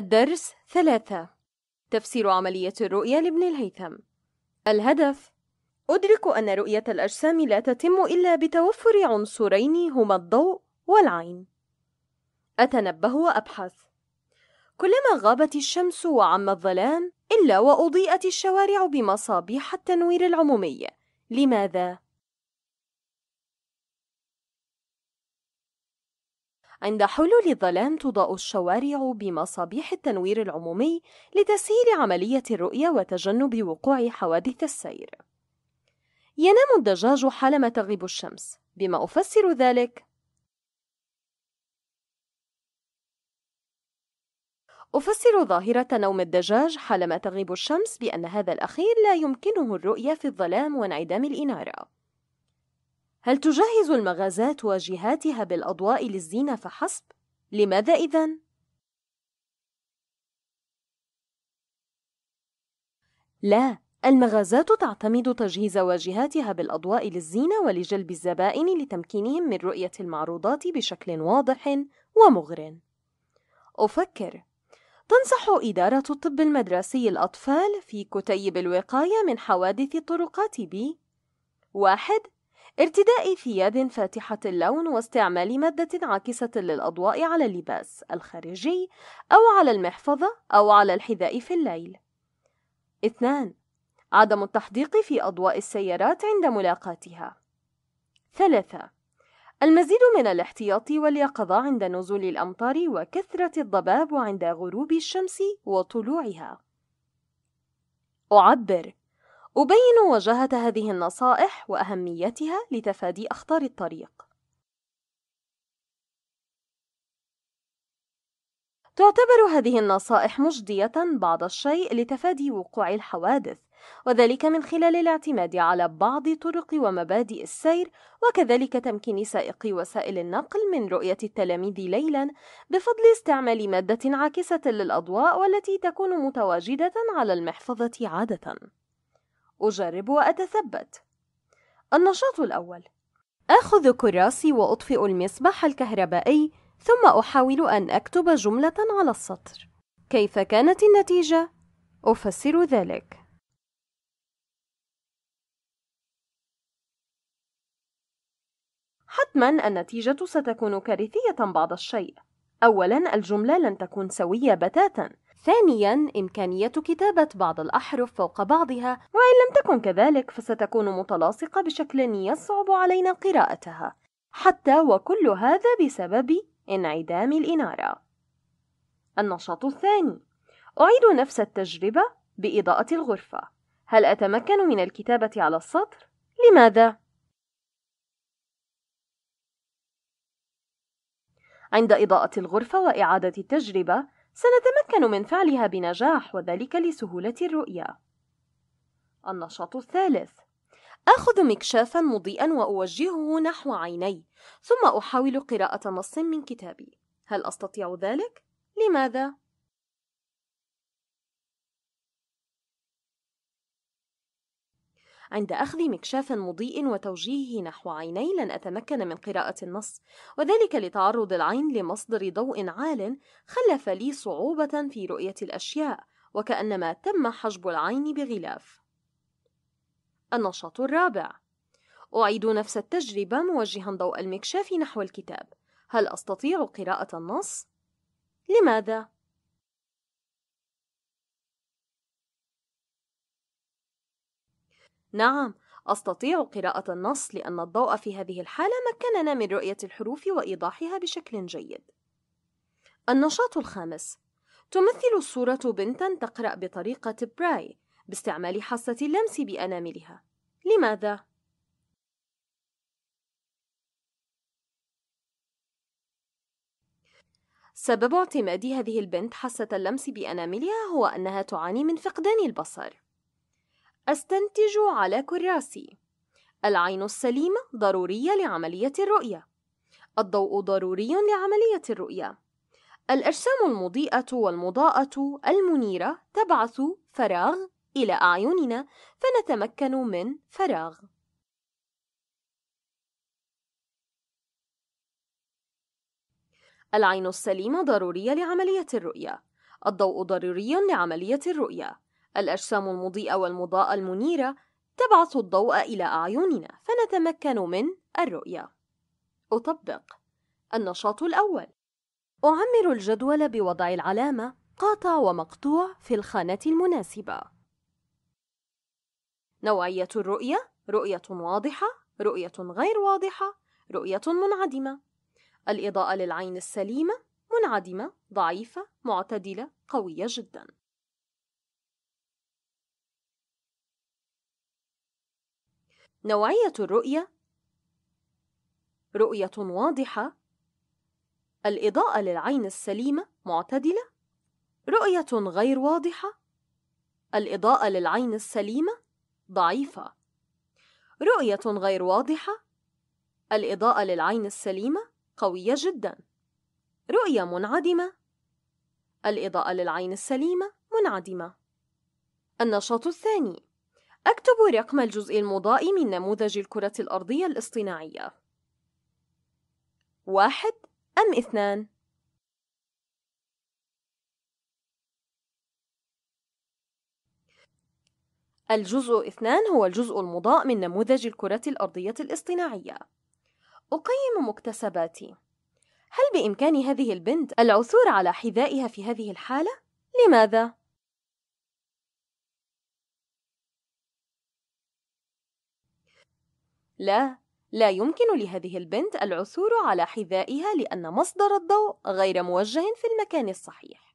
الدرس ثلاثة تفسير عملية الرؤية لابن الهيثم الهدف أدرك أن رؤية الأجسام لا تتم إلا بتوفر عنصرين هما الضوء والعين أتنبه وأبحث كلما غابت الشمس وعم الظلام إلا وأضيئت الشوارع بمصابيح التنوير العمومي لماذا؟ عند حلول الظلام تضاء الشوارع بمصابيح التنوير العمومي لتسهيل عملية الرؤية وتجنب وقوع حوادث السير ينام الدجاج حالما تغيب الشمس بما أفسر ذلك أفسر ظاهرة نوم الدجاج حالما تغيب الشمس بأن هذا الأخير لا يمكنه الرؤية في الظلام وانعدام الإنارة هل تجهز المغازات واجهاتها بالأضواء للزينة فحسب؟ لماذا إذن؟ لا، المغازات تعتمد تجهيز واجهاتها بالأضواء للزينة ولجلب الزبائن لتمكينهم من رؤية المعروضات بشكل واضح ومغر. أفكر، تنصح إدارة الطب المدرسي الأطفال في كتيب الوقاية من حوادث الطرقات ب: واحد ارتداء ثياب فاتحة اللون واستعمال مادة عاكسة للأضواء على اللباس الخارجي أو على المحفظة أو على الحذاء في الليل. 2. عدم التحديق في أضواء السيارات عند ملاقاتها. 3. المزيد من الاحتياط واليقظة عند نزول الأمطار وكثرة الضباب وعند غروب الشمس وطلوعها. أعبر أبين وجهة هذه النصائح وأهميتها لتفادي أخطار الطريق. تعتبر هذه النصائح مجدية بعض الشيء لتفادي وقوع الحوادث، وذلك من خلال الاعتماد على بعض طرق ومبادئ السير، وكذلك تمكين سائقي وسائل النقل من رؤية التلاميذ ليلاً بفضل استعمال مادة عاكسة للأضواء والتي تكون متواجدة على المحفظة عادةً. أجرب وأتثبت النشاط الأول آخذ كراسي وأطفئ المصباح الكهربائي ثم أحاول أن أكتب جملة على السطر كيف كانت النتيجة؟ أفسر ذلك حتما النتيجة ستكون كارثية بعض الشيء أولا الجملة لن تكون سوية بتاتا ثانيا إمكانية كتابة بعض الأحرف فوق بعضها وإن لم تكن كذلك فستكون متلاصقة بشكل يصعب علينا قراءتها حتى وكل هذا بسبب انعدام الإنارة النشاط الثاني أعيد نفس التجربة بإضاءة الغرفة هل أتمكن من الكتابة على السطر؟ لماذا؟ عند إضاءة الغرفة وإعادة التجربة سنتمكن من فعلها بنجاح وذلك لسهولة الرؤية. النشاط الثالث: آخذ مكشافًا مضيئًا وأوجهه نحو عيني، ثم أحاول قراءة نص من كتابي. هل أستطيع ذلك؟ لماذا؟ عند أخذ مكشاف مضيء وتوجيهه نحو عيني لن أتمكن من قراءة النص وذلك لتعرض العين لمصدر ضوء عال خلف لي صعوبة في رؤية الأشياء وكأنما تم حجب العين بغلاف النشاط الرابع أعيد نفس التجربة موجها ضوء المكشاف نحو الكتاب هل أستطيع قراءة النص؟ لماذا؟ نعم أستطيع قراءة النص لأن الضوء في هذه الحالة مكننا من رؤية الحروف وإيضاحها بشكل جيد. النشاط الخامس تمثل الصورة بنتا تقرأ بطريقة براي باستعمال حاسة اللمس بأناملها. لماذا؟ سبب اعتماد هذه البنت حاسة اللمس بأناملها هو أنها تعاني من فقدان البصر. أستنتج على كراسي العين السليمة ضرورية لعملية الرؤية الضوء ضروري لعملية الرؤية الأجسام المضيئة والمضاءة المنيرة تبعث فراغ إلى أعيننا فنتمكن من فراغ العين السليمة ضرورية لعملية الرؤية الضوء ضروري لعملية الرؤية الأجسام المضيئة والمضاءة المنيرة تبعث الضوء إلى أعيننا فنتمكن من الرؤية أطبق النشاط الأول أعمر الجدول بوضع العلامة قاطع ومقطوع في الخانة المناسبة نوعية الرؤية رؤية واضحة رؤية غير واضحة رؤية منعدمة الإضاءة للعين السليمة منعدمة ضعيفة معتدلة قوية جداً نوعية الرؤية رؤية واضحة الإضاءة للعين السليمة معتدلة رؤية غير واضحة الإضاءة للعين السليمة ضعيفة رؤية غير واضحة الإضاءة للعين السليمة قوية جدا رؤية منعدمة الإضاءة للعين السليمة منعدمة النشاط الثاني أكتب رقم الجزء المضاء من نموذج الكرة الأرضية الاصطناعية واحد أم اثنان؟ الجزء اثنان هو الجزء المضاء من نموذج الكرة الأرضية الاصطناعية أقيم مكتسباتي هل بإمكان هذه البنت العثور على حذائها في هذه الحالة؟ لماذا؟ لا لا يمكن لهذه البنت العثور على حذائها لأن مصدر الضوء غير موجه في المكان الصحيح